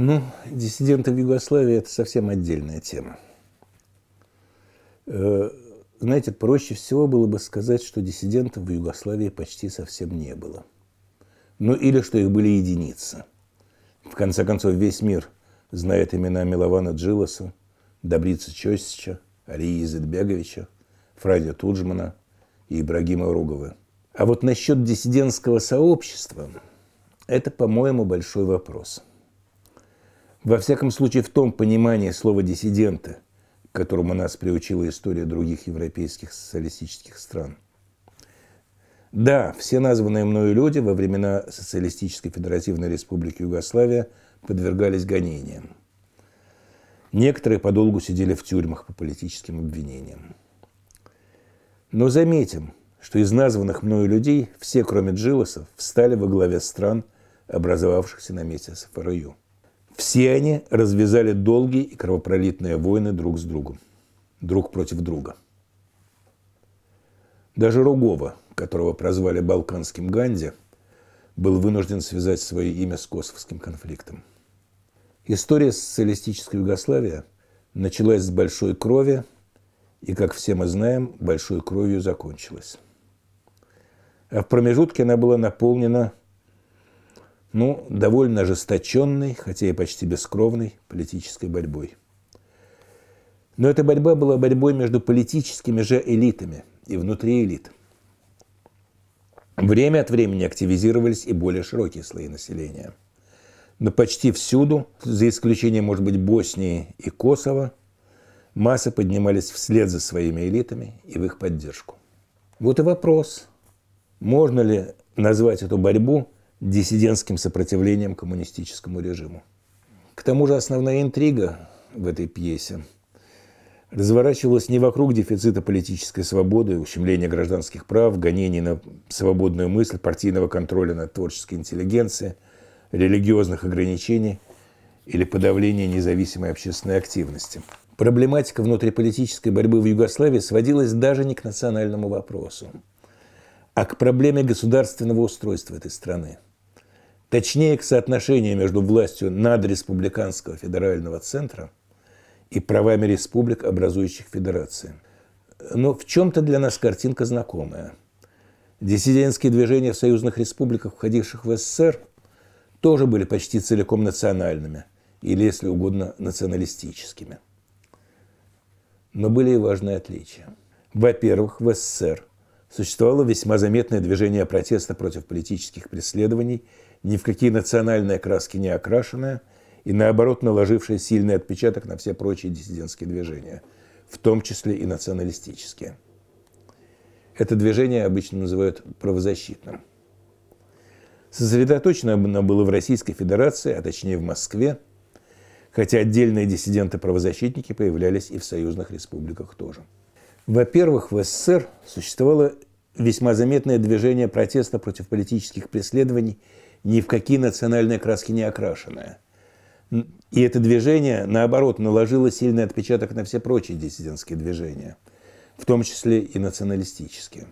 Ну, диссиденты в Югославии – это совсем отдельная тема. Э, знаете, проще всего было бы сказать, что диссидентов в Югославии почти совсем не было. Ну, или что их были единицы. В конце концов, весь мир знает имена Милована Джилоса, Добрица Чосича, Арии Изетбеговича, Фрадя Туджмана и Ибрагима Ругова. А вот насчет диссидентского сообщества – это, по-моему, большой вопрос – во всяком случае, в том понимании слова диссиденты, к которому нас приучила история других европейских социалистических стран. Да, все названные мною люди во времена Социалистической Федеративной Республики Югославия подвергались гонениям. Некоторые подолгу сидели в тюрьмах по политическим обвинениям. Но заметим, что из названных мною людей все, кроме Джилосов, встали во главе стран, образовавшихся на месте СФРЮ. Все они развязали долгие и кровопролитные войны друг с другом, друг против друга. Даже Ругова, которого прозвали «Балканским Ганди», был вынужден связать свое имя с косовским конфликтом. История социалистической Югославии началась с большой крови и, как все мы знаем, большой кровью закончилась. А в промежутке она была наполнена ну, довольно ожесточенной, хотя и почти бескровной политической борьбой. Но эта борьба была борьбой между политическими же элитами и внутри элит. Время от времени активизировались и более широкие слои населения. Но почти всюду, за исключением, может быть, Боснии и Косово, массы поднимались вслед за своими элитами и в их поддержку. Вот и вопрос, можно ли назвать эту борьбу диссидентским сопротивлением коммунистическому режиму. К тому же основная интрига в этой пьесе разворачивалась не вокруг дефицита политической свободы, ущемления гражданских прав, гонений на свободную мысль, партийного контроля над творческой интеллигенцией, религиозных ограничений или подавления независимой общественной активности. Проблематика внутриполитической борьбы в Югославии сводилась даже не к национальному вопросу, а к проблеме государственного устройства этой страны – точнее к соотношению между властью над республиканского федерального центра и правами республик, образующих федерации. Но в чем-то для нас картинка знакомая. Диссидентские движения в союзных республиках, входивших в СССР, тоже были почти целиком национальными или, если угодно, националистическими. Но были и важные отличия. Во-первых, в СССР существовало весьма заметное движение протеста против политических преследований – ни в какие национальные краски не окрашенная и, наоборот, наложившая сильный отпечаток на все прочие диссидентские движения, в том числе и националистические. Это движение обычно называют правозащитным. Сосредоточено оно было в Российской Федерации, а точнее в Москве, хотя отдельные диссиденты-правозащитники появлялись и в союзных республиках тоже. Во-первых, в СССР существовало весьма заметное движение протеста против политических преследований – ни в какие национальные краски не окрашенная. И это движение, наоборот, наложило сильный отпечаток на все прочие диссидентские движения, в том числе и националистические.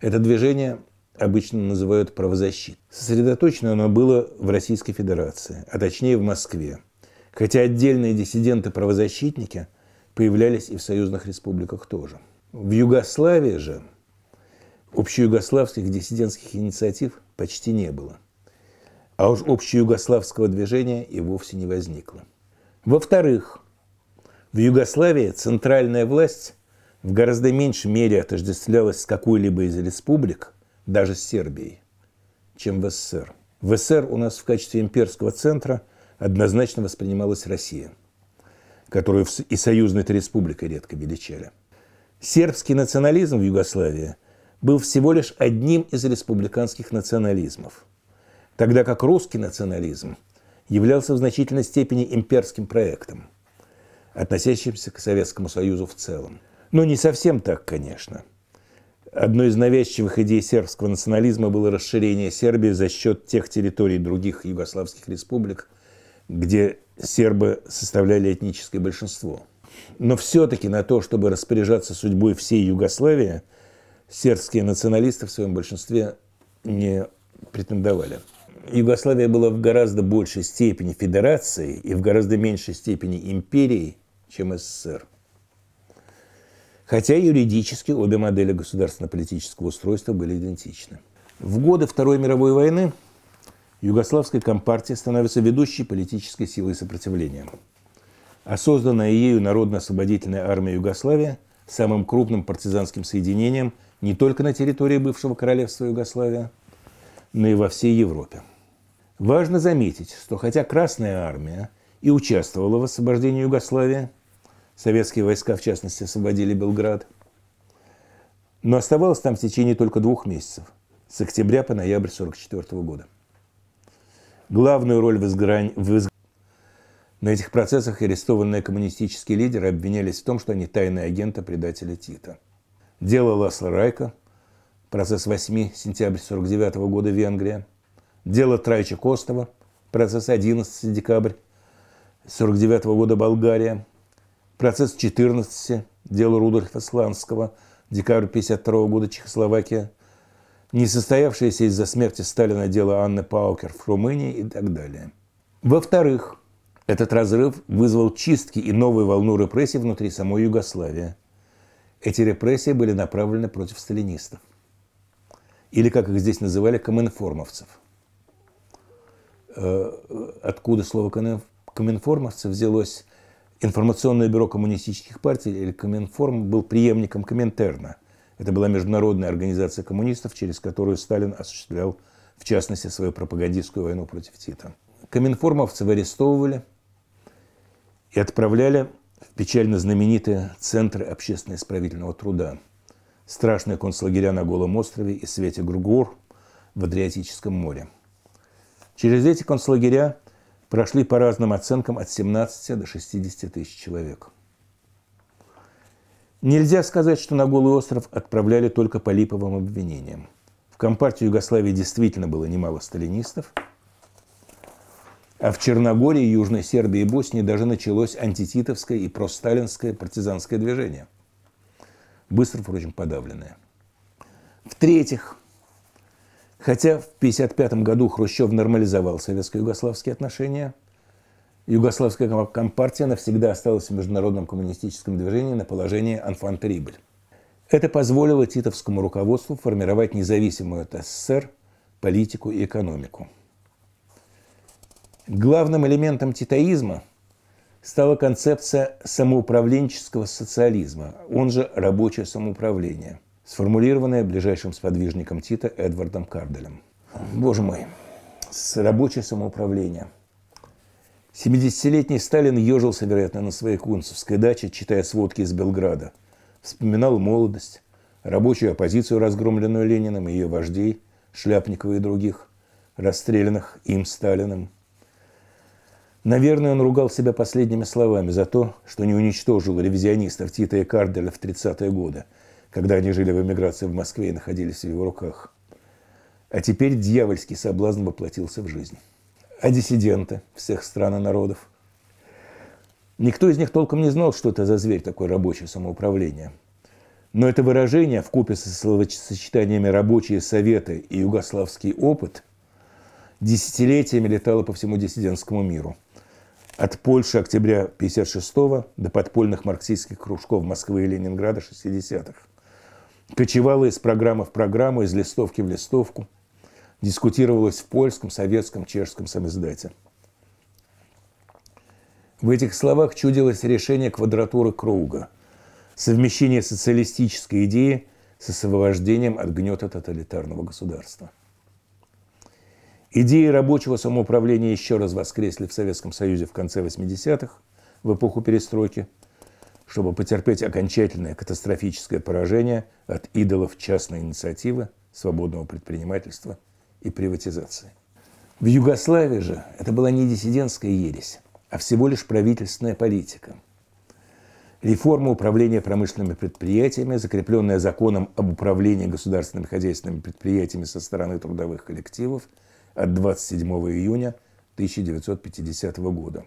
Это движение обычно называют правозащит. Сосредоточено оно было в Российской Федерации, а точнее в Москве, хотя отдельные диссиденты-правозащитники появлялись и в союзных республиках тоже. В Югославии же общеюгославских диссидентских инициатив почти не было. А уж югославского движения и вовсе не возникло. Во-вторых, в Югославии центральная власть в гораздо меньшей мере отождествлялась с какой-либо из республик, даже с Сербией, чем в СССР. В СССР у нас в качестве имперского центра однозначно воспринималась Россия, которую и союзной-то республикой редко величали. Сербский национализм в Югославии – был всего лишь одним из республиканских национализмов, тогда как русский национализм являлся в значительной степени имперским проектом, относящимся к Советскому Союзу в целом. Но не совсем так, конечно. Одной из навязчивых идей сербского национализма было расширение Сербии за счет тех территорий других югославских республик, где сербы составляли этническое большинство. Но все-таки на то, чтобы распоряжаться судьбой всей Югославии – сербские националисты в своем большинстве не претендовали. Югославия была в гораздо большей степени федерацией и в гораздо меньшей степени империей, чем СССР. Хотя юридически обе модели государственно-политического устройства были идентичны. В годы Второй мировой войны Югославская компартия становится ведущей политической силой сопротивления. А созданная ею Народно-освободительная армия Югославия самым крупным партизанским соединением – не только на территории бывшего королевства Югославия, но и во всей Европе. Важно заметить, что хотя Красная армия и участвовала в освобождении Югославии, советские войска в частности освободили Белград, но оставалось там в течение только двух месяцев, с октября по ноябрь 1944 года. Главную роль в, изгрань, в изгрань... На этих процессах арестованные коммунистические лидеры обвинялись в том, что они тайные агенты а предателя Тита – Дело Ласла Райка, процесс 8 сентября 49 года Венгрия. Дело Трайча Костова, процесс 11 декабря 49 года Болгария. Процесс 14, дело Рудольфа Сланского, декабрь 52 года Чехословакия. Несостоявшееся из-за смерти Сталина дело Анны Паукер в Румынии и так далее. Во-вторых, этот разрыв вызвал чистки и новую волну репрессий внутри самой Югославии. Эти репрессии были направлены против сталинистов. Или, как их здесь называли, коминформовцев. Э, э, откуда слово коммунформовцы взялось? Информационное бюро коммунистических партий, или Коминформ, был преемником Коминтерна. Это была международная организация коммунистов, через которую Сталин осуществлял, в частности, свою пропагандистскую войну против Тита. Коминформовцев арестовывали и отправляли печально знаменитые Центры общественно-исправительного труда, страшные концлагеря на Голом острове и Свете Гургур в Адриатическом море. Через эти концлагеря прошли по разным оценкам от 17 до 60 тысяч человек. Нельзя сказать, что на Голый остров отправляли только по липовым обвинениям. В Компартию Югославии действительно было немало сталинистов – а в Черногории, Южной Сербии и Боснии даже началось антититовское и просталинское партизанское движение. Быстро, впрочем, подавленное. В-третьих, хотя в 1955 году Хрущев нормализовал советско-югославские отношения, югославская компартия навсегда осталась в международном коммунистическом движении на положении анфантрибль. Это позволило титовскому руководству формировать независимую от СССР политику и экономику – Главным элементом титаизма стала концепция самоуправленческого социализма, он же рабочее самоуправление, сформулированная ближайшим сподвижником Тита Эдвардом Карделем. Боже мой, с рабочее самоуправление. 70-летний Сталин ежился, вероятно, на своей кунцевской даче, читая сводки из Белграда. Вспоминал молодость, рабочую оппозицию, разгромленную Лениным, и ее вождей, Шляпникова и других, расстрелянных им Сталиным – Наверное, он ругал себя последними словами за то, что не уничтожил ревизионистов Тита и Карделя в 30-е годы, когда они жили в эмиграции в Москве и находились в его руках. А теперь дьявольский соблазн воплотился в жизнь. А диссиденты всех стран и народов? Никто из них толком не знал, что это за зверь такой рабочее самоуправление. Но это выражение, в купе со словосочетаниями «рабочие советы» и «югославский опыт», десятилетиями летало по всему диссидентскому миру – от Польши октября 1956 до подпольных марксистских кружков Москвы и Ленинграда 60-х. Кочевала из программы в программу, из листовки в листовку. Дискутировалась в польском, советском, чешском самиздате. В этих словах чудилось решение квадратуры круга. Совмещение социалистической идеи с освобождением от гнета тоталитарного государства – Идеи рабочего самоуправления еще раз воскресли в Советском Союзе в конце 80-х, в эпоху перестройки, чтобы потерпеть окончательное катастрофическое поражение от идолов частной инициативы, свободного предпринимательства и приватизации. В Югославии же это была не диссидентская ересь, а всего лишь правительственная политика. Реформа управления промышленными предприятиями, закрепленная законом об управлении государственными хозяйственными предприятиями со стороны трудовых коллективов – от 27 июня 1950 года.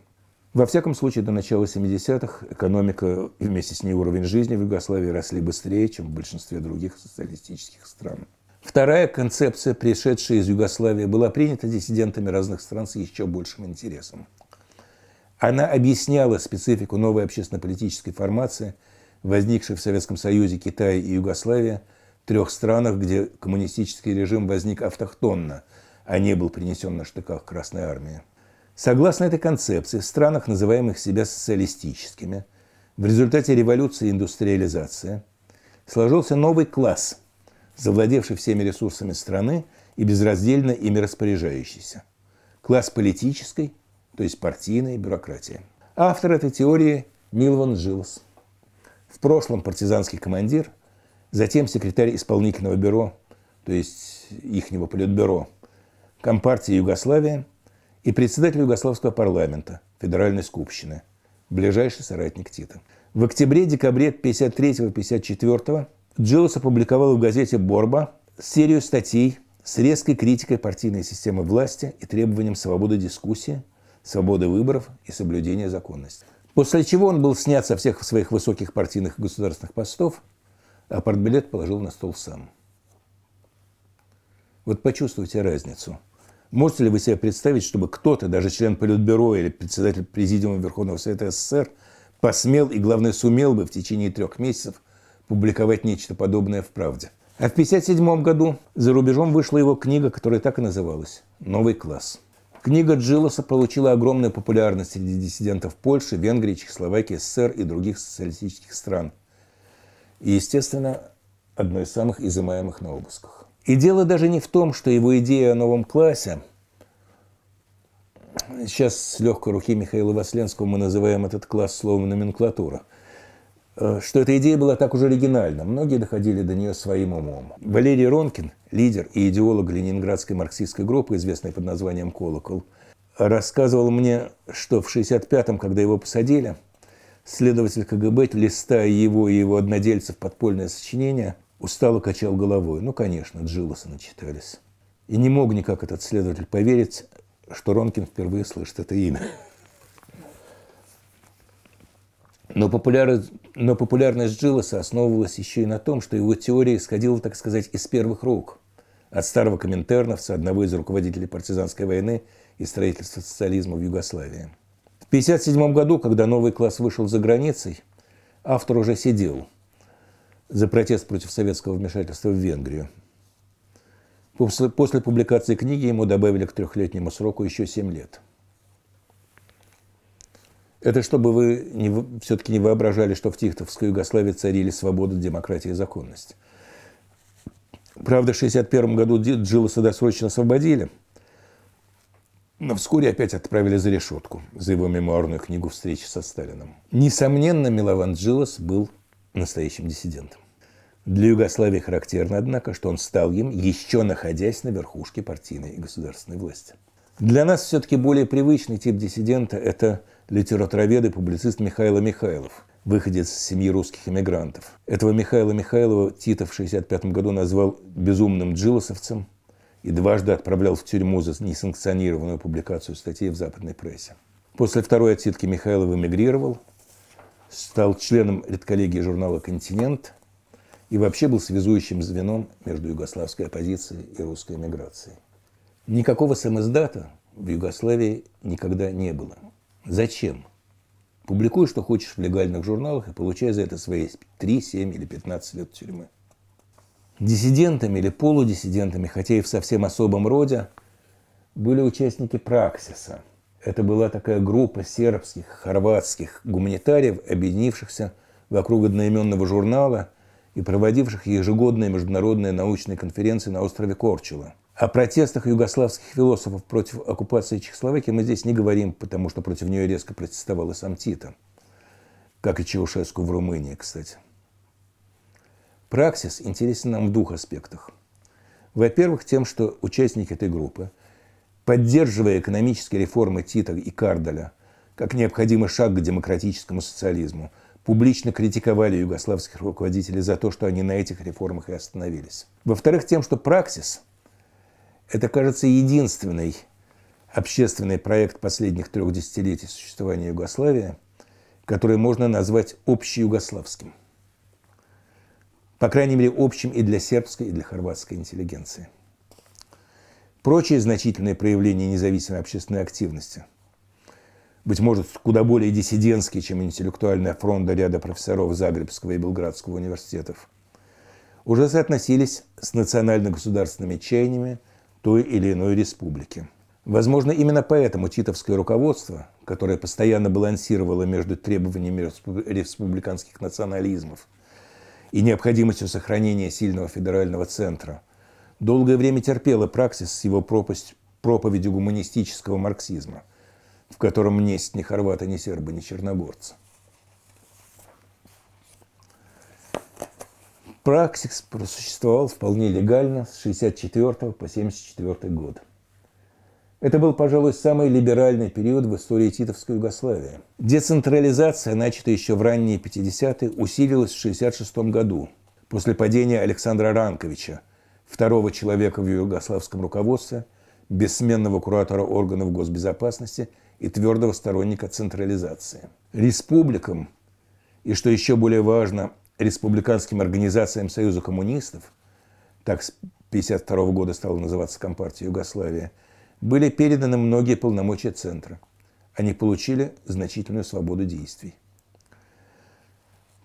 Во всяком случае, до начала 70-х экономика и вместе с ней уровень жизни в Югославии росли быстрее, чем в большинстве других социалистических стран. Вторая концепция, пришедшая из Югославии, была принята диссидентами разных стран с еще большим интересом. Она объясняла специфику новой общественно-политической формации, возникшей в Советском Союзе, Китае и Югославии, трех странах, где коммунистический режим возник автохтонно – а не был принесен на штыках Красной Армии. Согласно этой концепции, в странах, называемых себя социалистическими, в результате революции и индустриализации сложился новый класс, завладевший всеми ресурсами страны и безраздельно ими распоряжающийся. Класс политической, то есть партийной бюрократии. Автор этой теории Милван Джилс. В прошлом партизанский командир, затем секретарь исполнительного бюро, то есть ихнего политбюро – Компартии Югославии и председатель Югославского парламента Федеральной Скупщины, ближайший соратник Тита. В октябре-декабре 1953-1954 Джилос опубликовал в газете «Борба» серию статей с резкой критикой партийной системы власти и требованием свободы дискуссии, свободы выборов и соблюдения законности. После чего он был снят со всех своих высоких партийных и государственных постов, а портбилет положил на стол сам. Вот почувствуйте разницу – Можете ли вы себе представить, чтобы кто-то, даже член Политбюро или председатель Президиума Верховного Совета СССр, посмел и, главное, сумел бы в течение трех месяцев публиковать нечто подобное в «Правде»? А в 1957 году за рубежом вышла его книга, которая так и называлась «Новый класс». Книга Джилоса получила огромную популярность среди диссидентов Польши, Венгрии, Чехословакии, СССР и других социалистических стран. И, естественно, одной из самых изымаемых на обысках. И дело даже не в том, что его идея о новом классе, сейчас с легкой руки Михаила Васленского мы называем этот класс словом номенклатура, э, что эта идея была так уже оригинальна. Многие доходили до нее своим умом. Валерий Ронкин, лидер и идеолог ленинградской марксистской группы, известной под названием «Колокол», рассказывал мне, что в 65-м, когда его посадили, следователь КГБ, листая его и его однодельцев подпольное сочинение, устало качал головой. Ну, конечно, Джилоса начитались. И не мог никак этот следователь поверить, что Ронкин впервые слышит это имя. Но, популяр... Но популярность Джилоса основывалась еще и на том, что его теория исходила, так сказать, из первых рук. От старого коминтерновца, одного из руководителей партизанской войны и строительства социализма в Югославии. В 1957 году, когда новый класс вышел за границей, автор уже сидел – за протест против советского вмешательства в Венгрию. После, после публикации книги ему добавили к трехлетнему сроку еще семь лет. Это чтобы вы не, все-таки не воображали, что в Тихтовской Югославии царили свобода, демократия и законность. Правда, в 1961 году Джилоса досрочно освободили, но вскоре опять отправили за решетку за его мемуарную книгу «Встреча со Сталином». Несомненно, Милован Джилос был настоящим диссидентом. Для Югославии характерно, однако, что он стал им, еще находясь на верхушке партийной и государственной власти. Для нас все-таки более привычный тип диссидента – это литературоведы, и публицист Михаил Михайлов, выходец из семьи русских эмигрантов. Этого Михаила Михайлова Титов в 1965 году назвал безумным джилосовцем и дважды отправлял в тюрьму за несанкционированную публикацию статей в западной прессе. После второй отсидки Михайлов эмигрировал, стал членом редколлегии журнала «Континент», и вообще был связующим звеном между югославской оппозицией и русской эмиграцией. Никакого самоздата в Югославии никогда не было. Зачем? Публикуй, что хочешь в легальных журналах и получай за это свои 3, 7 или 15 лет тюрьмы. Диссидентами или полудиссидентами, хотя и в совсем особом роде, были участники Праксиса. Это была такая группа сербских, хорватских гуманитариев, объединившихся вокруг одноименного журнала – и проводивших ежегодные международные научные конференции на острове Корчила. О протестах югославских философов против оккупации Чехословакии мы здесь не говорим, потому что против нее резко протестовал и сам Тита. Как и Чаушеску в Румынии, кстати. Праксис интересен нам в двух аспектах. Во-первых, тем, что участники этой группы, поддерживая экономические реформы Тита и Кардаля, как необходимый шаг к демократическому социализму – публично критиковали югославских руководителей за то, что они на этих реформах и остановились. Во-вторых, тем, что «Праксис» – это, кажется, единственный общественный проект последних трех десятилетий существования Югославии, который можно назвать общеюгославским. По крайней мере, общим и для сербской, и для хорватской интеллигенции. Прочие значительные проявления независимой общественной активности – быть может, куда более диссидентский, чем интеллектуальная фронта ряда профессоров Загребского и Белградского университетов, уже соотносились с национально-государственными чаяниями той или иной республики. Возможно, именно поэтому титовское руководство, которое постоянно балансировало между требованиями республиканских национализмов и необходимостью сохранения сильного федерального центра, долгое время терпело Праксис с его проповедью гуманистического марксизма – в котором несть ни хорваты, ни сербы, ни черногорцы. Праксикс просуществовал вполне легально с 1964 по 1974 год. Это был, пожалуй, самый либеральный период в истории Титовской Югославии. Децентрализация, начатая еще в ранние 50-е, усилилась в 1966 году, после падения Александра Ранковича, второго человека в югославском руководстве, бессменного куратора органов госбезопасности – и твердого сторонника централизации. Республикам и, что еще более важно, республиканским организациям Союза коммунистов, так с 1952 года стала называться Компартия Югославия, были переданы многие полномочия Центра. Они получили значительную свободу действий.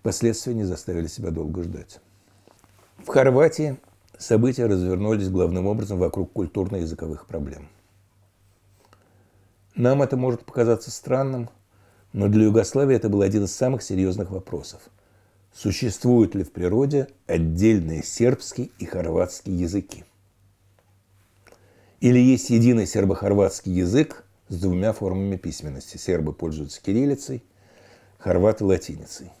Последствия не заставили себя долго ждать. В Хорватии события развернулись главным образом вокруг культурно-языковых проблем – нам это может показаться странным, но для Югославии это был один из самых серьезных вопросов. Существуют ли в природе отдельные сербский и хорватский языки? Или есть единый сербо-хорватский язык с двумя формами письменности? Сербы пользуются кириллицей, хорваты – латиницей.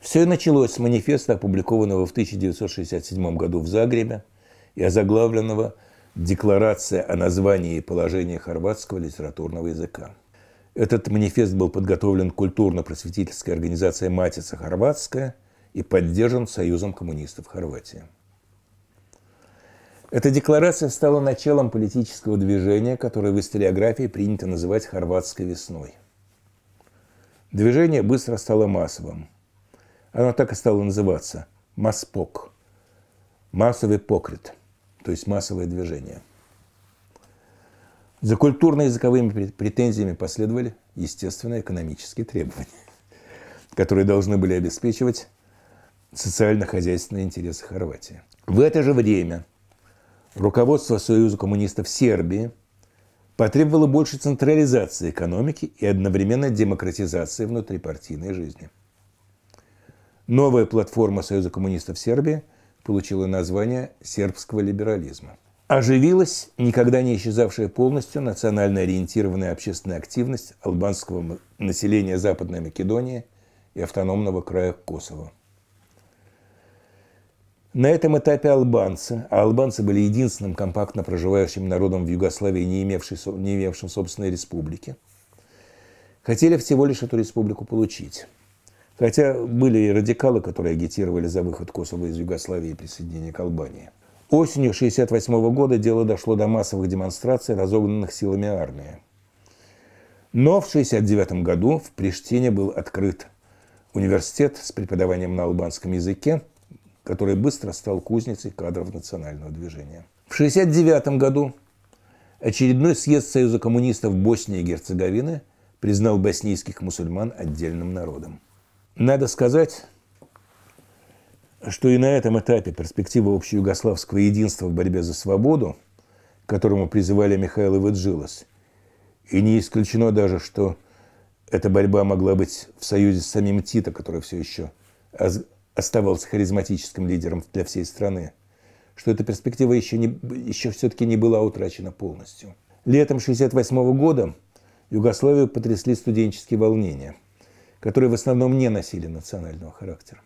Все началось с манифеста, опубликованного в 1967 году в Загребе и озаглавленного – декларация о названии и положении хорватского литературного языка. Этот манифест был подготовлен культурно-просветительской организацией «Матица Хорватская» и поддержан Союзом коммунистов Хорватии. Эта декларация стала началом политического движения, которое в историографии принято называть «Хорватской весной». Движение быстро стало массовым. Оно так и стало называться – «Маспок» – «Массовый покрит» то есть массовое движение. За культурно-языковыми претензиями последовали, естественно, экономические требования, которые должны были обеспечивать социально-хозяйственные интересы Хорватии. В это же время руководство Союза коммунистов Сербии потребовало больше централизации экономики и одновременно демократизации внутрипартийной жизни. Новая платформа Союза коммунистов Сербии получила название сербского либерализма. Оживилась никогда не исчезавшая полностью национально ориентированная общественная активность албанского населения Западной Македонии и автономного края Косово. На этом этапе албанцы, а албанцы были единственным компактно проживающим народом в Югославии, не, имевший, не имевшим собственной республики, хотели всего лишь эту республику получить – Хотя были и радикалы, которые агитировали за выход Косово из Югославии и присоединение к Албании. Осенью 1968 года дело дошло до массовых демонстраций, разогнанных силами армии. Но в 1969 году в Приштине был открыт университет с преподаванием на албанском языке, который быстро стал кузницей кадров национального движения. В 1969 году очередной съезд Союза коммунистов Боснии и Герцеговины признал боснийских мусульман отдельным народом. Надо сказать, что и на этом этапе перспектива общеюгославского единства в борьбе за свободу, к которому призывали Михаил Иваджилос, и не исключено даже, что эта борьба могла быть в союзе с самим Тito, который все еще оставался харизматическим лидером для всей страны, что эта перспектива еще, не, еще все-таки не была утрачена полностью. Летом 1968 года Югославию потрясли студенческие волнения – которые в основном не носили национального характера.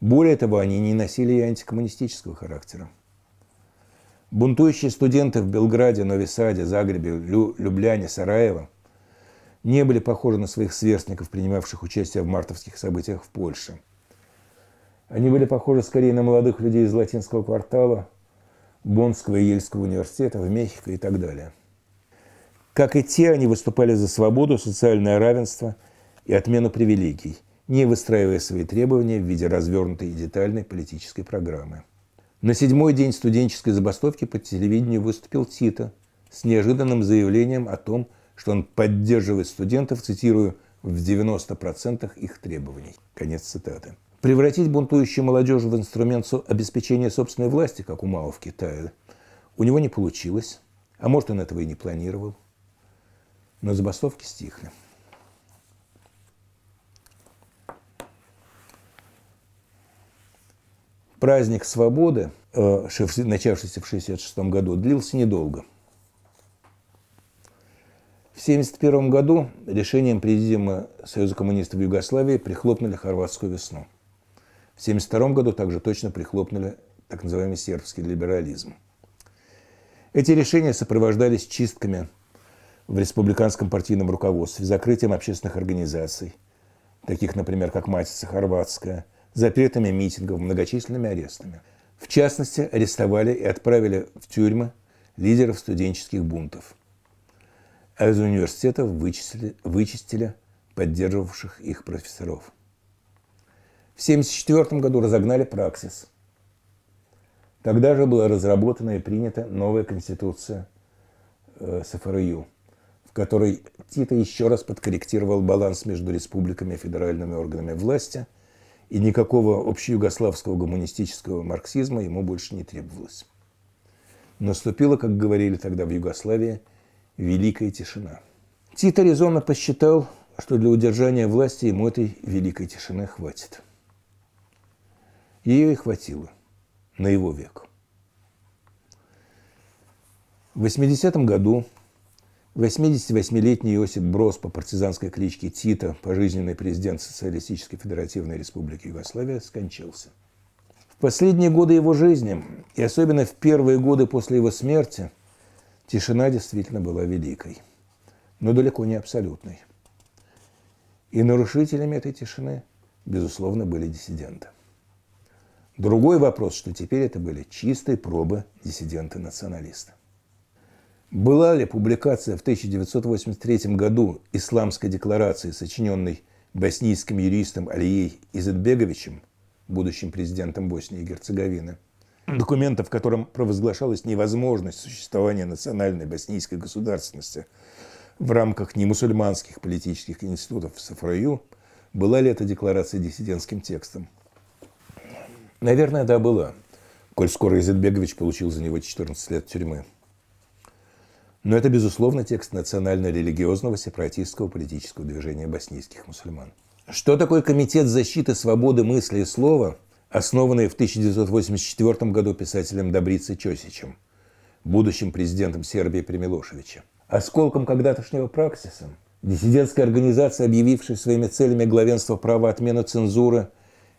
Более того, они не носили и антикоммунистического характера. Бунтующие студенты в Белграде, Новисаде, Загребе, Лю, Любляне, Сараево не были похожи на своих сверстников, принимавших участие в мартовских событиях в Польше. Они были похожи скорее на молодых людей из латинского квартала, Бонского и Ельского университета, в Мехико и так далее. Как и те, они выступали за свободу, социальное равенство – и отмену привилегий, не выстраивая свои требования в виде развернутой и детальной политической программы. На седьмой день студенческой забастовки по телевидению выступил Тита с неожиданным заявлением о том, что он поддерживает студентов, цитирую, в 90% их требований. Конец цитаты. Превратить бунтующую молодежь в инструмент обеспечения собственной власти, как у Мао в Китае, у него не получилось. А может, он этого и не планировал. Но забастовки стихли. Праздник свободы, э, начавшийся в 1966 году, длился недолго. В 1971 году решением Президиума Союза коммунистов Югославии прихлопнули хорватскую весну. В 1972 году также точно прихлопнули так называемый сербский либерализм. Эти решения сопровождались чистками в республиканском партийном руководстве, закрытием общественных организаций, таких, например, как «Матица Хорватская», запретами митингов, многочисленными арестами. В частности, арестовали и отправили в тюрьмы лидеров студенческих бунтов. А из университетов вычислили, вычистили поддерживавших их профессоров. В 1974 году разогнали «Праксис», Тогда же была разработана и принята новая конституция э, СФРЮ, в которой Тита еще раз подкорректировал баланс между республиками и федеральными органами власти и никакого общеюгославского гуманистического марксизма ему больше не требовалось. Наступила, как говорили тогда в Югославии, великая тишина. Тита резонно посчитал, что для удержания власти ему этой великой тишины хватит. Ее и хватило на его век. В 80-м году 88-летний Иосиф Брос по партизанской кличке Тита, пожизненный президент Социалистической Федеративной Республики Югославия, скончался. В последние годы его жизни, и особенно в первые годы после его смерти, тишина действительно была великой, но далеко не абсолютной. И нарушителями этой тишины, безусловно, были диссиденты. Другой вопрос, что теперь это были чистые пробы диссидента-националиста. Была ли публикация в 1983 году исламской декларации, сочиненной боснийским юристом Алией Изетбеговичем, будущим президентом Боснии и Герцеговины, документа, в котором провозглашалась невозможность существования национальной боснийской государственности в рамках немусульманских политических институтов в СФРЮ, была ли эта декларация диссидентским текстом? Наверное, да, была, коль скоро Изетбегович получил за него 14 лет тюрьмы. Но это, безусловно, текст национально-религиозного сепаратистского политического движения боснийских мусульман. Что такое Комитет защиты свободы мысли и слова, основанный в 1984 году писателем Добрицы Чосичем, будущим президентом Сербии при Милошевиче? Осколком когда-тошнего праксиса, диссидентская организация, объявившая своими целями главенство права отмену цензуры,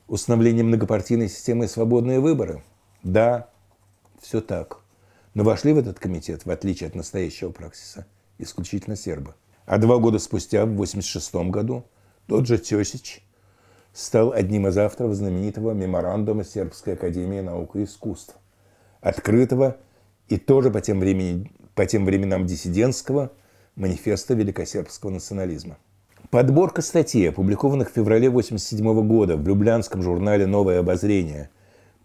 установление многопартийной системы и свободные выборы? Да, все так – но вошли в этот комитет, в отличие от настоящего праксиса, исключительно сербы. А два года спустя, в 1986 году, тот же Тесич стал одним из авторов знаменитого меморандума Сербской академии наук и искусств, открытого и тоже по тем, времени, по тем временам диссидентского манифеста великосербского национализма. Подборка статей, опубликованных в феврале 1987 года в Люблянском журнале «Новое обозрение»,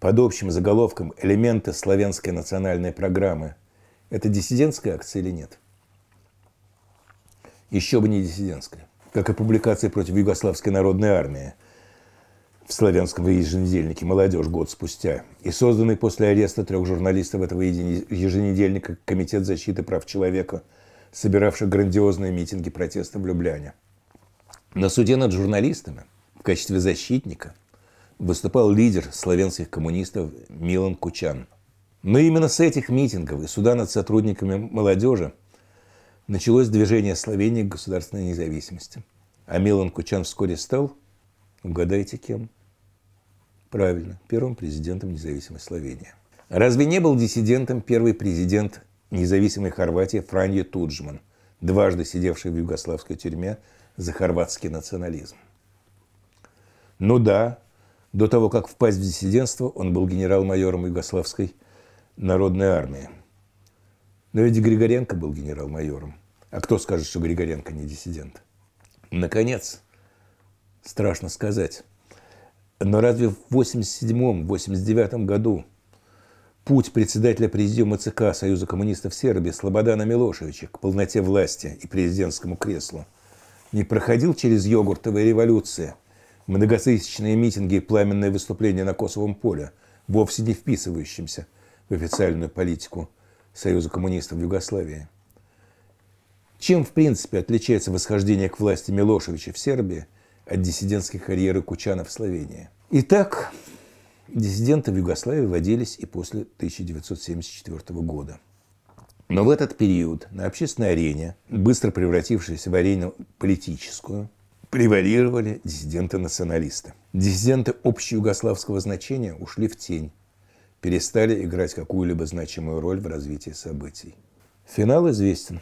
под общим заголовком «Элементы славянской национальной программы» – это диссидентская акция или нет? Еще бы не диссидентская. Как и публикации против Югославской народной армии в славянском еженедельнике «Молодежь» год спустя и созданный после ареста трех журналистов этого еженедельника Комитет защиты прав человека, собиравший грандиозные митинги протеста в Любляне. На суде над журналистами в качестве защитника – выступал лидер славянских коммунистов Милан Кучан. Но именно с этих митингов и суда над сотрудниками молодежи началось движение Словении к государственной независимости. А Милан Кучан вскоре стал, угадайте кем? Правильно, первым президентом независимой Словении. Разве не был диссидентом первый президент независимой Хорватии Франье Туджман, дважды сидевший в югославской тюрьме за хорватский национализм? Ну да, до того, как впасть в диссидентство, он был генерал-майором Югославской народной армии. Но ведь Григоренко был генерал-майором. А кто скажет, что Григоренко не диссидент? Наконец, страшно сказать, но разве в 87-89 году путь председателя президиума ЦК Союза коммунистов Сербии Слободана Милошевича к полноте власти и президентскому креслу не проходил через йогуртовые революции – многотысячные митинги и пламенные выступления на Косовом поле, вовсе не вписывающимся в официальную политику Союза коммунистов Югославии. Чем, в принципе, отличается восхождение к власти Милошевича в Сербии от диссидентской карьеры Кучана в Словении? Итак, диссиденты в Югославии водились и после 1974 года. Но в этот период на общественной арене, быстро превратившейся в арену политическую, превалировали диссиденты-националисты. Диссиденты общеюгославского значения ушли в тень, перестали играть какую-либо значимую роль в развитии событий. Финал известен.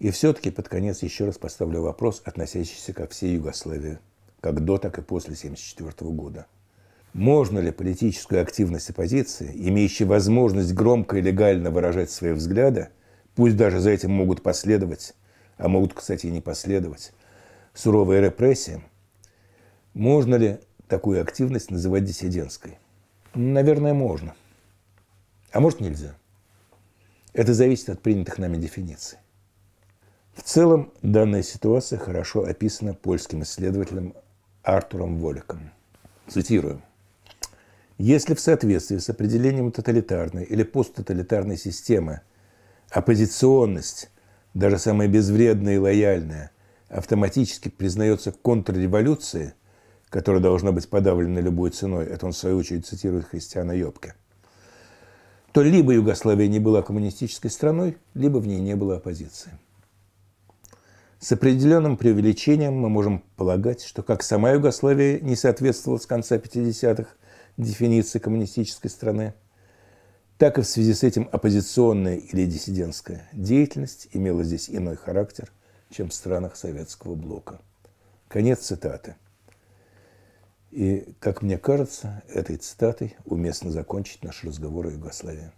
И все-таки под конец еще раз поставлю вопрос, относящийся ко всей Югославии, как до, так и после 1974 года. Можно ли политическую активность оппозиции, имеющей возможность громко и легально выражать свои взгляды, пусть даже за этим могут последовать а могут, кстати, и не последовать, суровые репрессии, можно ли такую активность называть диссидентской? Наверное, можно. А может, нельзя. Это зависит от принятых нами дефиниций. В целом, данная ситуация хорошо описана польским исследователем Артуром Воликом. Цитирую. Если в соответствии с определением тоталитарной или посттоталитарной системы оппозиционность даже самая безвредная и лояльная, автоматически признается контрреволюцией, которая должна быть подавлена любой ценой, это он в свою очередь цитирует Христиана Йобка, то либо Югославия не была коммунистической страной, либо в ней не было оппозиции. С определенным преувеличением мы можем полагать, что как сама Югославия не соответствовала с конца 50-х дефиниции коммунистической страны – так и в связи с этим оппозиционная или диссидентская деятельность имела здесь иной характер, чем в странах советского блока. Конец цитаты. И, как мне кажется, этой цитатой уместно закончить наш разговор о Югославии.